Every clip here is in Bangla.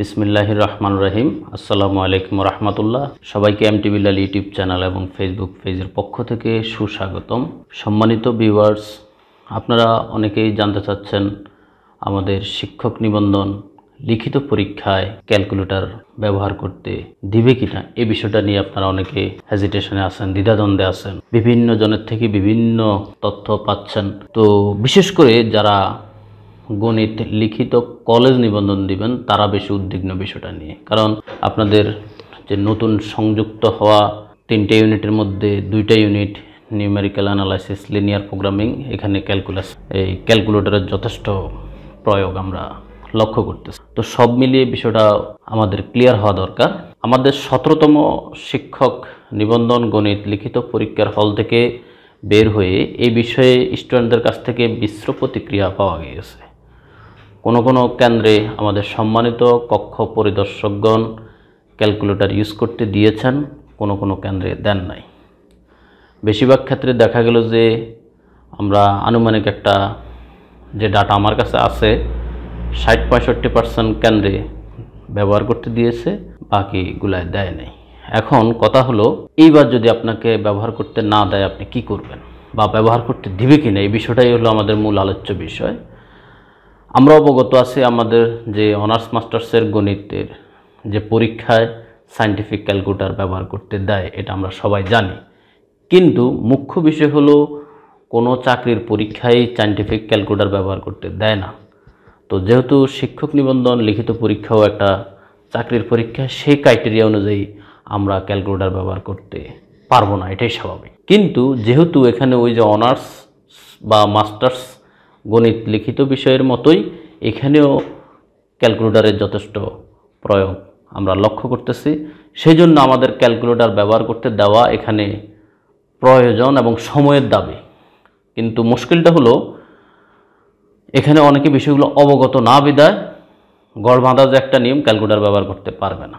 বিসমিল্লাহির রহমান রহিম আসসালামু আলাইকুম রহমতুল্লাহ সবাইকে এম টিভি লাল ইউটিউব চ্যানেল এবং ফেসবুক পেজের পক্ষ থেকে সুস্বাগতম সম্মানিত ভিউয়ার্স আপনারা অনেকেই জানতে চাচ্ছেন আমাদের শিক্ষক নিবন্ধন লিখিত পরীক্ষায় ক্যালকুলেটর ব্যবহার করতে দিবে কিনা এ বিষয়টা নিয়ে আপনারা অনেকে হেজিটেশনে আছেন দ্বিধাদ্বন্দ্বে আছেন বিভিন্ন জনের থেকে বিভিন্ন তথ্য পাচ্ছেন তো বিশেষ করে যারা গণিত লিখিত কলেজ নিবন্ধন দিবেন তারা বেশি উদ্বিগ্ন বিষয়টা নিয়ে কারণ আপনাদের যে নতুন সংযুক্ত হওয়া তিনটে ইউনিটের মধ্যে দুইটা unit numerical analysis linear programming এখানে ক্যালকুলাস এই ক্যালকুলেটরের যথেষ্ট প্রয়োগ আমরা লক্ষ্য করতেছি তো সব মিলিয়ে বিষয়টা আমাদের ক্লিয়ার হওয়া দরকার আমাদের সতেরোতম শিক্ষক নিবন্ধন গণিত লিখিত পরীক্ষার হল থেকে বের হয়ে এই বিষয়ে স্টুডেন্টদের কাছ থেকে মিশ্র প্রতিক্রিয়া পাওয়া গিয়েছে কোনো কোনো কেন্দ্রে আমাদের সম্মানিত কক্ষ পরিদর্শকগণ ক্যালকুলেটার ইউজ করতে দিয়েছেন কোনো কোনো কেন্দ্রে দেন নাই বেশিরভাগ ক্ষেত্রে দেখা গেল যে আমরা আনুমানিক একটা যে ডাটা আমার কাছে আছে ষাট পঁয়ষট্টি পার্সেন্ট কেন্দ্রে ব্যবহার করতে দিয়েছে বাকিগুলায় দেয় নাই এখন কথা হলো এইবার যদি আপনাকে ব্যবহার করতে না দেয় আপনি কি করবেন বা ব্যবহার করতে দিবে কি না এই বিষয়টাই হলো আমাদের মূল আলোচ্য বিষয় আমরা অবগত আছি আমাদের যে অনার্স মাস্টার্সের গণিতের যে পরীক্ষায় সায়েন্টিফিক ক্যালকুলেটার ব্যবহার করতে দেয় এটা আমরা সবাই জানি কিন্তু মুখ্য বিষয় হলো কোনো চাকরির পরীক্ষায় সায়েন্টিফিক ক্যালকুলেটার ব্যবহার করতে দেয় না তো যেহেতু শিক্ষক নিবন্ধন লিখিত পরীক্ষাও একটা চাকরির পরীক্ষা সেই ক্রাইটেরিয়া অনুযায়ী আমরা ক্যালকুলেটার ব্যবহার করতে পারবো না এটাই স্বাভাবিক কিন্তু যেহেতু এখানে ওই যে অনার্স বা মাস্টার্স গণিত লিখিত বিষয়ের মতোই এখানেও ক্যালকুলেটারের যথেষ্ট প্রয়োগ আমরা লক্ষ্য করতেছি সেই জন্য আমাদের ক্যালকুলেটার ব্যবহার করতে দেওয়া এখানে প্রয়োজন এবং সময়ের দাবি কিন্তু মুশকিলটা হলো এখানে অনেকে বিষয়গুলো অবগত না বিদায় গড় বাঁধার যে একটা নিয়ম ক্যালকুলেটার ব্যবহার করতে পারবে না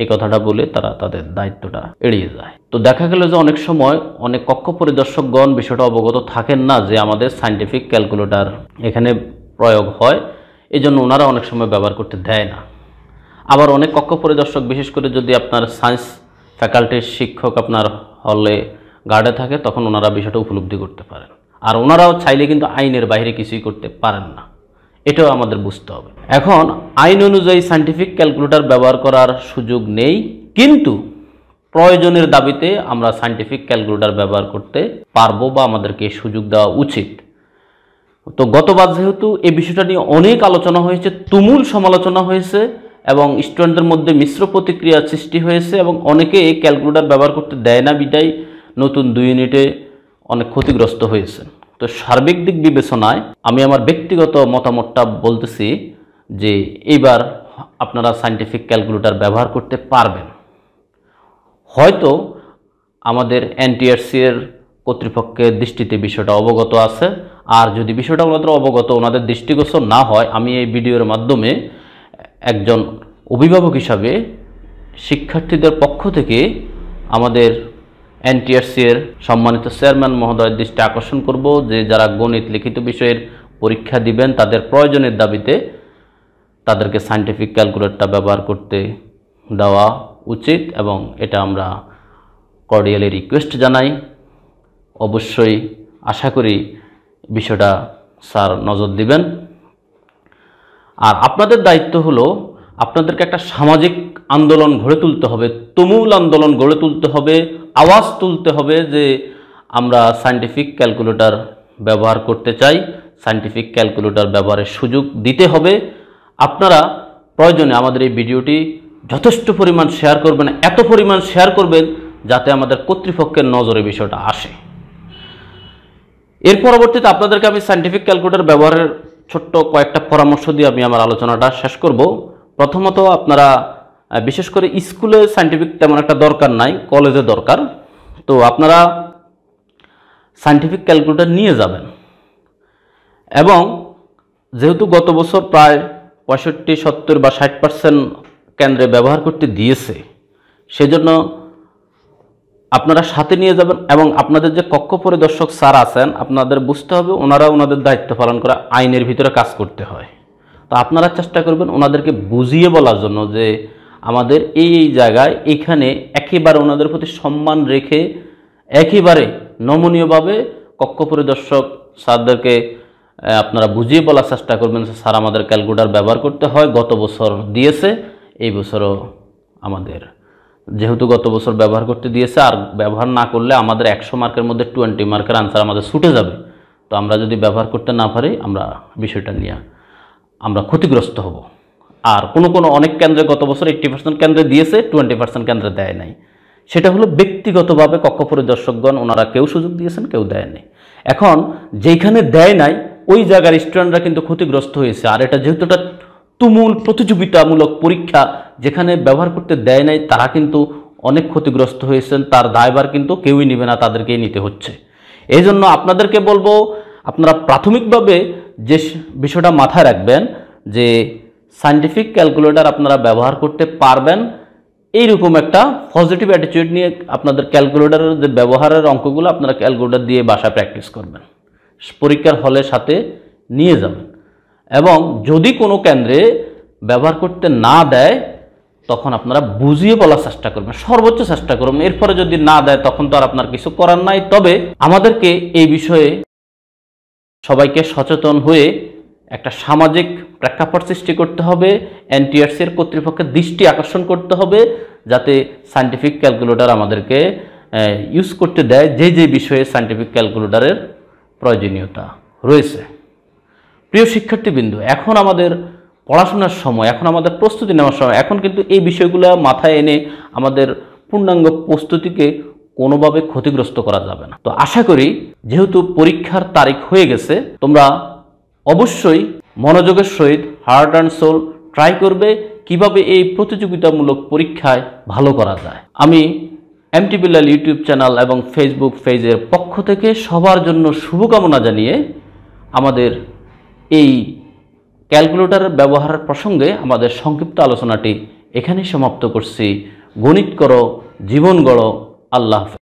এই কথাটা বলে তারা তাদের দায়িত্বটা এড়িয়ে যায় তো দেখা গেল যে অনেক সময় অনেক কক্ষ পরিদর্শকগণ বিষয়টা অবগত থাকেন না যে আমাদের সাইন্টিফিক ক্যালকুলেটার এখানে প্রয়োগ হয় এই জন্য ওনারা অনেক সময় ব্যবহার করতে দেয় না আবার অনেক কক্ষ পরিদর্শক বিশেষ করে যদি আপনার সায়েন্স ফ্যাকাল্টির শিক্ষক আপনার হলে গার্ডে থাকে তখন ওনারা বিষয়টা উপলব্ধি করতে পারেন আর ওনারাও চাইলে কিন্তু আইনের বাইরে কিছুই করতে পারেন না এটাও আমাদের বুঝতে হবে এখন আইন অনুযায়ী সাইন্টিফিক ক্যালকুলেটর ব্যবহার করার সুযোগ নেই কিন্তু প্রয়োজনের দাবিতে আমরা সাইন্টিফিক ক্যালকুলেটর ব্যবহার করতে পারবো বা আমাদেরকে সুযোগ দেওয়া উচিত তো গতবার যেহেতু এই বিষয়টা নিয়ে অনেক আলোচনা হয়েছে তুমুল সমালোচনা হয়েছে এবং স্টুডেন্টদের মধ্যে মিশ্র প্রতিক্রিয়া সৃষ্টি হয়েছে এবং অনেকে এই ক্যালকুলেটর ব্যবহার করতে দেয় না বিদায় নতুন দুই ইউনিটে অনেক ক্ষতিগ্রস্ত হয়েছে তো সার্বিক দিক বিবেচনায় আমি আমার ব্যক্তিগত মতামতটা বলতেছি যে এইবার আপনারা সাইন্টিফিক ক্যালকুলেটার ব্যবহার করতে পারবেন হয়তো আমাদের এর কর্তৃপক্ষের দৃষ্টিতে বিষয়টা অবগত আছে আর যদি বিষয়টা ওনাদের অবগত ওনাদের দৃষ্টিগোচর না হয় আমি এই ভিডিওর মাধ্যমে একজন অভিভাবক হিসাবে শিক্ষার্থীদের পক্ষ থেকে আমাদের এনটিএসসির সম্মানিত চেয়ারম্যান মহোদয়ের দৃষ্টি আকর্ষণ করব যে যারা গণিত লিখিত বিষয়ের পরীক্ষা দিবেন তাদের প্রয়োজনের দাবিতে তাদেরকে সায়েন্টিফিক ক্যালকুলেটরটা ব্যবহার করতে দেওয়া উচিত এবং এটা আমরা কর্ডিয়ালি রিকোয়েস্ট জানাই অবশ্যই আশা করি বিষয়টা স্যার নজর দিবেন আর আপনাদের দায়িত্ব হলো আপনাদেরকে একটা সামাজিক আন্দোলন গড়ে তুলতে হবে তুমুল আন্দোলন গড়ে তুলতে হবে আওয়াজ তুলতে হবে যে আমরা সায়েন্টিফিক ক্যালকুলেটার ব্যবহার করতে চাই সায়েন্টিফিক ক্যালকুলেটর ব্যবহারের সুযোগ দিতে হবে আপনারা প্রয়োজনে আমাদের এই ভিডিওটি যথেষ্ট পরিমাণ শেয়ার করবেন এত পরিমাণ শেয়ার করবেন যাতে আমাদের কর্তৃপক্ষের নজরে বিষয়টা আসে এর পরবর্তীতে আপনাদেরকে আমি সায়েন্টিফিক ক্যালকুলেটর ব্যবহারের ছোট্ট কয়েকটা পরামর্শ দিয়ে আমি আমার আলোচনাটা শেষ করব প্রথমত আপনারা বিশেষ করে স্কুলে সাইন্টিফিক তেমন একটা দরকার নাই কলেজে দরকার তো আপনারা সাইন্টিফিক ক্যালকুলেটার নিয়ে যাবেন এবং যেহেতু গত বছর প্রায় পঁয়ষট্টি সত্তর বা ষাট পার্সেন্ট কেন্দ্রে ব্যবহার করতে দিয়েছে সেজন্য আপনারা সাথে নিয়ে যাবেন এবং আপনাদের যে কক্ষ পরিদর্শক স্যার আছেন আপনাদের বুঝতে হবে ওনারা ওনাদের দায়িত্ব পালন করা আইনের ভিতরে কাজ করতে হয় তো আপনারা চেষ্টা করবেন ওনাদেরকে বুঝিয়ে বলার জন্য যে আমাদের এই এই জায়গায় এখানে একেবারে ওনাদের প্রতি সম্মান রেখে একেবারে নমনীয়ভাবে কক্ষ পরিদর্শক স্যারদেরকে আপনারা বুঝিয়ে বলার চেষ্টা করবেন স্যার আমাদের ক্যালকুলেটার ব্যবহার করতে হয় গত বছর দিয়েছে এই বছরও আমাদের যেহেতু গত বছর ব্যবহার করতে দিয়েছে আর ব্যবহার না করলে আমাদের একশো মার্কের মধ্যে টোয়েন্টি মার্কের আনসার আমাদের ছুটে যাবে তো আমরা যদি ব্যবহার করতে না পারি আমরা বিষয়টা নিয়ে আমরা ক্ষতিগ্রস্ত হব আর কোনো কোনো অনেক কেন্দ্রে গত বছর এইট্টি পার্সেন্ট কেন্দ্রে দিয়েছে টোয়েন্টি পার্সেন্ট কেন্দ্রে দেয় নাই সেটা হলো ব্যক্তিগতভাবে কক্ষ পরিদর্শকগণ ওনারা কেউ সুযোগ দিয়েছেন কেউ দেয়নি এখন যেইখানে দেয় নাই ওই জায়গার স্টুডেন্টরা কিন্তু ক্ষতিগ্রস্ত হয়েছে আর এটা যেহেতু একটা তুমুল প্রতিযোগিতামূলক পরীক্ষা যেখানে ব্যবহার করতে দেয় নাই তারা কিন্তু অনেক ক্ষতিগ্রস্ত হয়েছেন তার দায়বার কিন্তু কেউই নেবে না তাদেরকেই নিতে হচ্ছে এই জন্য আপনাদেরকে বলবো আপনারা প্রাথমিকভাবে যে বিষয়টা মাথায় রাখবেন যে সাইন্টিফিক ক্যালকুলেটার আপনারা ব্যবহার করতে পারবেন এইরকম একটা পজিটিভ অ্যাটিটিউড নিয়ে আপনাদের ক্যালকুলেটারের যে ব্যবহারের অঙ্কগুলো আপনারা ক্যালকুলেটার দিয়ে বাসায় প্র্যাকটিস করবেন পরীক্ষার হলের সাথে নিয়ে যাবেন এবং যদি কোনো কেন্দ্রে ব্যবহার করতে না দেয় তখন আপনারা বুঝিয়ে বলার চেষ্টা করবেন সর্বোচ্চ চেষ্টা করবেন এরপরে যদি না দেয় তখন তো আর আপনার কিছু করার নাই তবে আমাদেরকে এই বিষয়ে সবাইকে সচেতন হয়ে একটা সামাজিক প্রেক্ষাপট সৃষ্টি করতে হবে এনটিআরসির কর্তৃপক্ষের দৃষ্টি আকর্ষণ করতে হবে যাতে সাইন্টিফিক ক্যালকুলেটার আমাদেরকে ইউজ করতে দেয় যে যে বিষয়ে সাইন্টিফিক ক্যালকুলেটারের প্রয়োজনীয়তা রয়েছে প্রিয় শিক্ষার্থীবৃন্দু এখন আমাদের পড়াশোনার সময় এখন আমাদের প্রস্তুতি নেওয়ার সময় এখন কিন্তু এই বিষয়গুলো মাথায় এনে আমাদের পূর্ণাঙ্গ প্রস্তুতিকে কোনোভাবে ক্ষতিগ্রস্ত করা যাবে না তো আশা করি যেহেতু পরীক্ষার তারিখ হয়ে গেছে তোমরা অবশ্যই মনোযোগের সহিত হার্ট অ্যান্ড সোল ট্রাই করবে কিভাবে এই প্রতিযোগিতামূলক পরীক্ষায় ভালো করা যায় আমি এমটি বিল্লাল ইউটিউব চ্যানেল এবং ফেসবুক পেজের পক্ষ থেকে সবার জন্য শুভকামনা জানিয়ে আমাদের এই ক্যালকুলেটার ব্যবহারের প্রসঙ্গে আমাদের সংক্ষিপ্ত আলোচনাটি এখানেই সমাপ্ত করছি গণিত করো জীবন গড়ো আল্লাহ